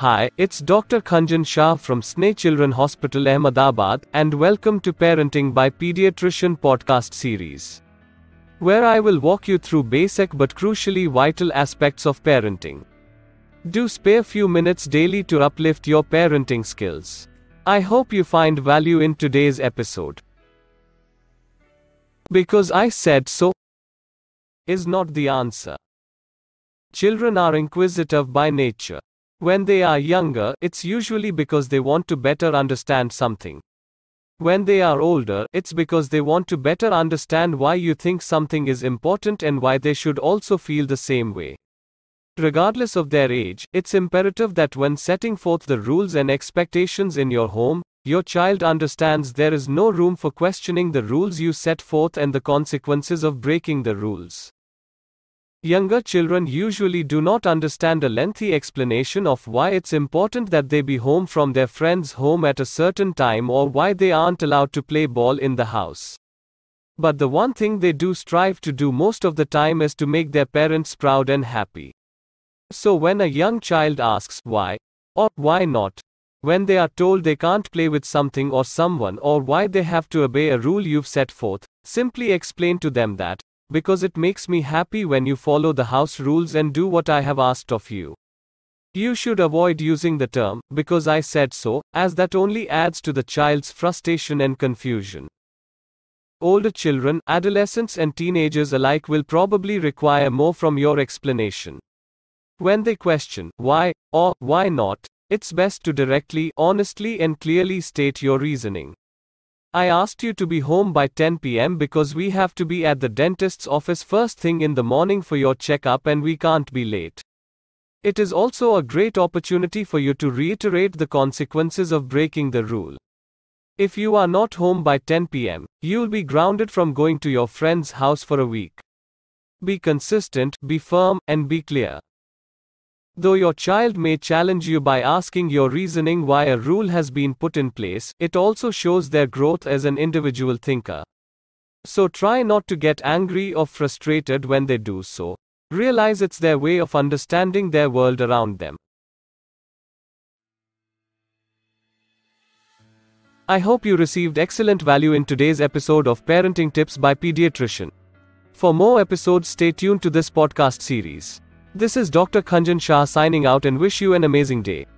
Hi, it's Dr. Khanjan Shah from Sne Children Hospital Ahmedabad and welcome to Parenting by Pediatrician podcast series. Where I will walk you through basic but crucially vital aspects of parenting. Do spare few minutes daily to uplift your parenting skills. I hope you find value in today's episode. Because I said so is not the answer. Children are inquisitive by nature. When they are younger, it's usually because they want to better understand something. When they are older, it's because they want to better understand why you think something is important and why they should also feel the same way. Regardless of their age, it's imperative that when setting forth the rules and expectations in your home, your child understands there is no room for questioning the rules you set forth and the consequences of breaking the rules. Younger children usually do not understand a lengthy explanation of why it's important that they be home from their friend's home at a certain time or why they aren't allowed to play ball in the house. But the one thing they do strive to do most of the time is to make their parents proud and happy. So when a young child asks why or why not, when they are told they can't play with something or someone or why they have to obey a rule you've set forth, simply explain to them that because it makes me happy when you follow the house rules and do what I have asked of you. You should avoid using the term, because I said so, as that only adds to the child's frustration and confusion. Older children, adolescents, and teenagers alike will probably require more from your explanation. When they question why or why not, it's best to directly, honestly, and clearly state your reasoning. I asked you to be home by 10 pm because we have to be at the dentist's office first thing in the morning for your checkup and we can't be late. It is also a great opportunity for you to reiterate the consequences of breaking the rule. If you are not home by 10 pm, you'll be grounded from going to your friend's house for a week. Be consistent, be firm, and be clear. Though your child may challenge you by asking your reasoning why a rule has been put in place, it also shows their growth as an individual thinker. So try not to get angry or frustrated when they do so. Realize it's their way of understanding their world around them. I hope you received excellent value in today's episode of Parenting Tips by Pediatrician. For more episodes, stay tuned to this podcast series. This is Dr. Kanjan Shah signing out and wish you an amazing day.